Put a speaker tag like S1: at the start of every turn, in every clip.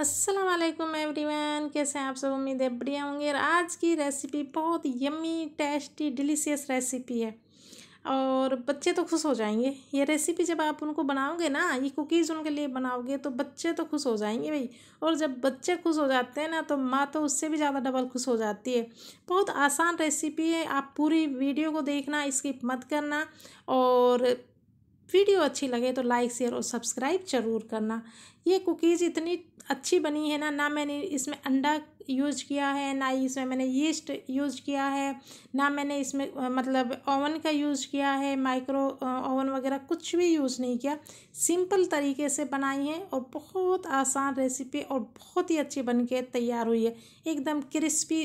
S1: Aslam everyone कैसे हैं आप सब उम्मीद है बढ़िया होंगे और आज की रेसिपी बहुत यम्मी टेस्टी डिलीशियस रेसिपी है और बच्चे तो खुश हो जाएंगे ये रेसिपी जब आप उनको बनाओगे ना ये कुकीज़ उनके लिए बनाओगे तो बच्चे तो खुश हो जाएंगे भाई और जब बच्चे खुश हो जाते हैं ना तो माँ तो उससे भी ज़्यादा डबल खुश हो जाती है बहुत आसान रेसिपी है आप पूरी वीडियो को देखना इसकी मत करना और वीडियो अच्छी लगे तो लाइक शेयर और सब्सक्राइब जरूर करना ये कुकीज़ इतनी अच्छी बनी है ना ना मैंने इसमें अंडा यूज किया है ना ही इसमें मैंने यीस्ट यूज किया है ना मैंने इसमें मतलब ओवन का यूज़ किया है माइक्रो ओवन वगैरह कुछ भी यूज़ नहीं किया सिंपल तरीके से बनाई है और बहुत आसान रेसिपी और बहुत ही अच्छी बन के तैयार हुई है एकदम क्रिस्पी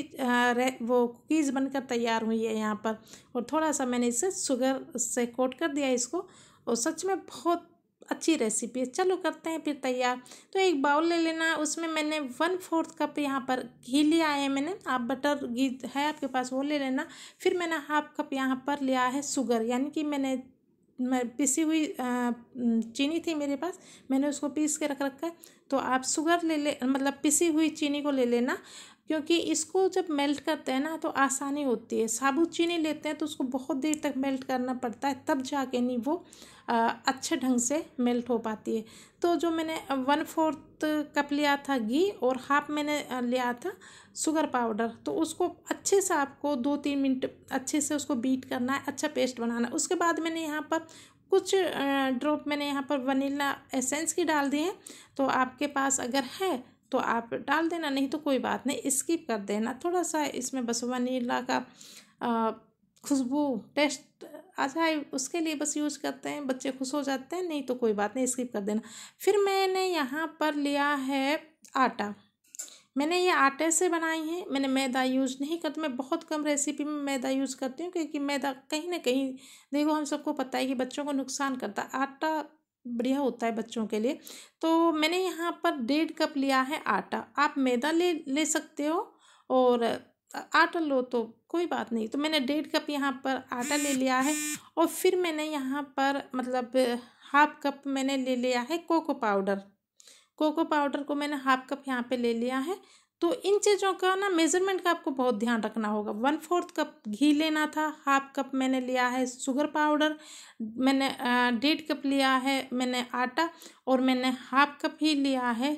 S1: वो कुकीज़ बनकर तैयार हुई है यहाँ पर और थोड़ा सा मैंने इसे शुगर से कोट कर दिया इसको और सच में बहुत अच्छी रेसिपी है चलो करते हैं फिर तैयार तो एक बाउल ले लेना उसमें मैंने वन फोर्थ कप यहाँ पर घी लिया है मैंने आप बटर घी है आपके पास वो ले लेना फिर मैंने हाफ कप यहाँ पर लिया है शुगर यानी कि मैंने मैं पिसी हुई चीनी थी मेरे पास मैंने उसको पीस के रख रखा है तो आप शुगर ले ले मतलब पिसी हुई चीनी को ले लेना क्योंकि इसको जब मेल्ट करते हैं ना तो आसानी होती है साबुत चीनी लेते हैं तो उसको बहुत देर तक मेल्ट करना पड़ता है तब जाके नहीं वो अच्छे ढंग से मेल्ट हो पाती है तो जो मैंने वन फोर्थ कप लिया था घी और हाफ मैंने लिया था शुगर पाउडर तो उसको अच्छे से आपको दो तीन मिनट अच्छे से उसको बीट करना है अच्छा पेस्ट बनाना है उसके बाद मैंने यहाँ पर कुछ ड्रॉप मैंने यहाँ पर वनीला एसेंस की डाल दी है तो आपके पास अगर है तो आप डाल देना नहीं तो कोई बात नहीं स्किप कर देना थोड़ा सा इसमें बस वनीला का खुशबू टेस्ट आ जाए उसके लिए बस यूज करते हैं बच्चे खुश हो जाते हैं नहीं तो कोई बात नहीं स्किप कर देना फिर मैंने यहाँ पर लिया है आटा मैंने ये आटे से बनाई है मैंने मैदा यूज नहीं करती तो मैं बहुत कम रेसिपी में मैदा यूज करती हूँ क्योंकि मैदा कहीं ना कहीं देखो हम सबको पता है कि बच्चों को नुकसान करता आटा बढ़िया होता है बच्चों के लिए तो मैंने यहाँ पर डेढ़ कप लिया है आटा आप मैदा ले ले सकते हो और आटा लो तो कोई बात नहीं तो मैंने डेढ़ कप यहाँ पर आटा ले लिया है और फिर मैंने यहाँ पर मतलब हाफ कप मैंने ले लिया है कोको पाउडर कोको पाउडर को मैंने हाफ कप यहाँ पे ले लिया है तो इन चीज़ों का ना मेज़रमेंट का आपको बहुत ध्यान रखना होगा वन फोर्थ कप घी लेना था हाफ कप मैंने लिया है शुगर पाउडर मैंने डेढ़ कप लिया है मैंने आटा और मैंने हाफ कप ही लिया है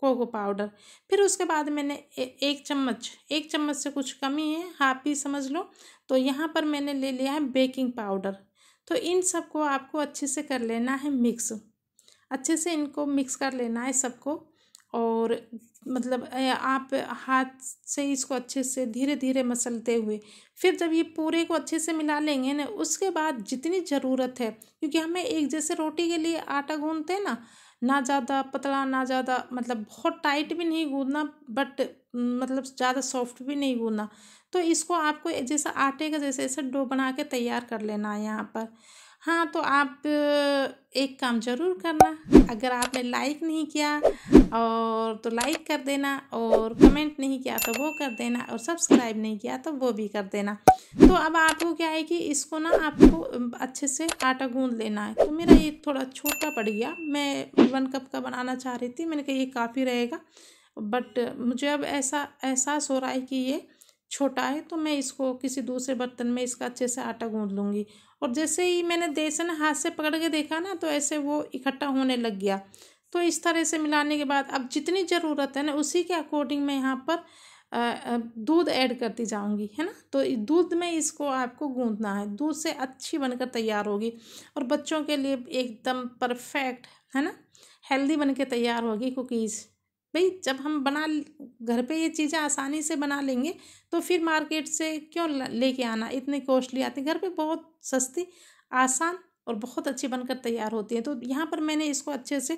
S1: कोको पाउडर फिर उसके बाद मैंने ए, एक चम्मच एक चम्मच से कुछ कमी है हाफ ही समझ लो तो यहाँ पर मैंने ले लिया है बेकिंग पाउडर तो इन सबको आपको अच्छे से कर लेना है मिक्स अच्छे से इनको मिक्स कर लेना है सबको और मतलब आप हाथ से इसको अच्छे से धीरे धीरे मसलते हुए फिर जब ये पूरे को अच्छे से मिला लेंगे ना उसके बाद जितनी ज़रूरत है क्योंकि हमें एक जैसे रोटी के लिए आटा गूंदते हैं ना ना ज़्यादा पतला ना ज़्यादा मतलब बहुत टाइट भी नहीं गूंदना बट मतलब ज़्यादा सॉफ्ट भी नहीं गूंदना तो इसको आपको जैसा आटे का जैसे ऐसा डो बना के तैयार कर लेना है यहाँ पर हाँ तो आप एक काम ज़रूर करना अगर आपने लाइक नहीं किया और तो लाइक कर देना और कमेंट नहीं किया तो वो कर देना और सब्सक्राइब नहीं किया तो वो भी कर देना तो अब आपको क्या है कि इसको ना आपको अच्छे से आटा गूंद लेना है तो मेरा ये थोड़ा छोटा पड़ गया मैं वन कप का बनाना चाह रही थी मैंने कहा ये काफ़ी रहेगा बट मुझे अब ऐसा एहसास हो रहा है कि ये छोटा है तो मैं इसको किसी दूसरे बर्तन में इसका अच्छे से आटा गूंद लूँगी और जैसे ही मैंने बेसन हाथ से पकड़ के देखा ना तो ऐसे वो इकट्ठा होने लग गया तो इस तरह से मिलाने के बाद अब जितनी ज़रूरत है ना उसी के अकॉर्डिंग मैं यहाँ पर दूध ऐड करती जाऊँगी है ना तो दूध में इसको आपको गूंदना है दूध से अच्छी बनकर तैयार होगी और बच्चों के लिए एकदम परफेक्ट है ना हेल्दी बन तैयार होगी कुकीज़ भाई जब हम बना घर पे ये चीज़ें आसानी से बना लेंगे तो फिर मार्केट से क्यों लेके आना इतने कॉस्टली आते घर पे बहुत सस्ती आसान और बहुत अच्छी बनकर तैयार होती है तो यहाँ पर मैंने इसको अच्छे से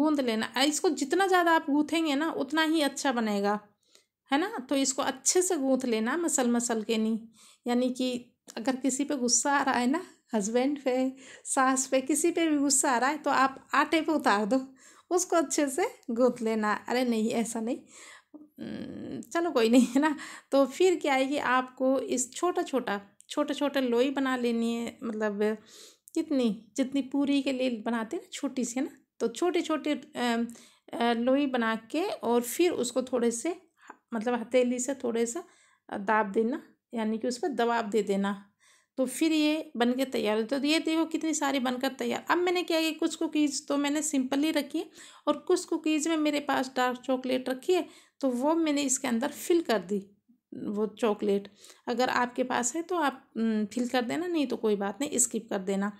S1: गूंद लेना इसको जितना ज़्यादा आप गूँथेंगे ना उतना ही अच्छा बनेगा है ना तो इसको अच्छे से गूँथ लेना मसल मसल के नहीं यानी कि अगर किसी पे गुस्सा आ रहा है ना हस्बैंड पे सास पे किसी पे भी गुस्सा आ रहा है तो आप आटे पे उतार दो उसको अच्छे से गूँथ लेना अरे नहीं ऐसा नहीं चलो कोई नहीं है ना तो फिर क्या है कि आपको इस छोटा छोटा छोटे छोटे लोई बना लेनी है मतलब कितनी जितनी पूरी के लिए बनाते हैं ना छोटी सी है ना तो छोटे छोटे लोई बना के और फिर उसको थोड़े से मतलब हथेली से थोड़े सा दाब देना यानी कि उस पर दबाव दे देना तो फिर ये बन के तैयार होती है तो ये देखो कितनी सारी बनकर तैयार अब मैंने क्या किया कुछ कुकीज़ तो मैंने सिंपली रखी है और कुछ कुकीज़ में मेरे पास डार्क चॉकलेट रखी है तो वो मैंने इसके अंदर फिल कर दी वो चॉकलेट अगर आपके पास है तो आप फिल कर देना नहीं तो कोई बात नहीं स्किप कर देना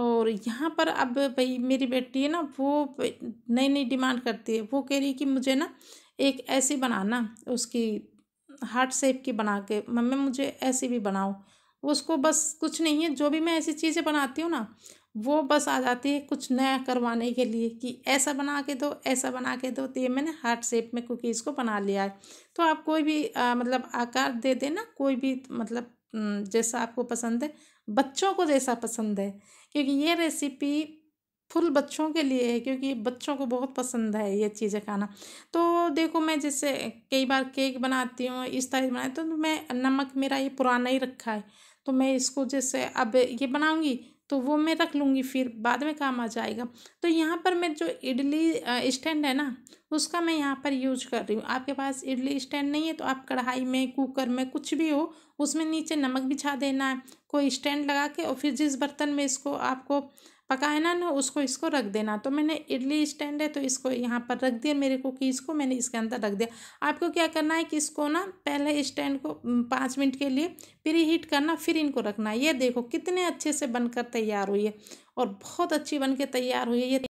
S1: और यहाँ पर अब भाई मेरी बेटी है ना वो नई नई डिमांड करती है वो कह रही कि मुझे ना एक ऐसी बनाना उसकी हार्ट शेप की बना के मम्मी मुझे ऐसी भी बनाओ उसको बस कुछ नहीं है जो भी मैं ऐसी चीज़ें बनाती हूँ ना वो बस आ जाती है कुछ नया करवाने के लिए कि ऐसा बना के दो ऐसा बना के दो तो ये मैंने हार्ट शेप में कुकीज़ को बना लिया है तो आप कोई भी आ, मतलब आकार दे देना कोई भी मतलब जैसा आपको पसंद है बच्चों को जैसा पसंद है क्योंकि ये रेसिपी फुल बच्चों के लिए है क्योंकि बच्चों को बहुत पसंद है ये चीज़ें खाना तो देखो मैं जैसे कई बार केक बनाती हूँ इस तरह बनाती तो मैं नमक मेरा ये पुराना ही रखा है तो मैं इसको जैसे अब ये बनाऊँगी तो वो मैं रख लूँगी फिर बाद में काम आ जाएगा तो यहाँ पर मैं जो इडली स्टैंड है ना उसका मैं यहाँ पर यूज कर रही हूँ आपके पास इडली स्टैंड नहीं है तो आप कढ़ाई में कुकर में कुछ भी हो उसमें नीचे नमक बिछा देना है कोई स्टैंड लगा के और फिर जिस बर्तन में इसको आपको पका है ना उसको इसको रख देना तो मैंने इडली स्टैंड है तो इसको यहाँ पर रख दिया मेरे कुकीज़ को मैंने इसके अंदर रख दिया आपको क्या करना है कि इसको ना पहले स्टैंड को पाँच मिनट के लिए प्री हीट करना फिर इनको रखना ये देखो कितने अच्छे से बनकर तैयार हुई है और बहुत अच्छी बन के तैयार हुई है ये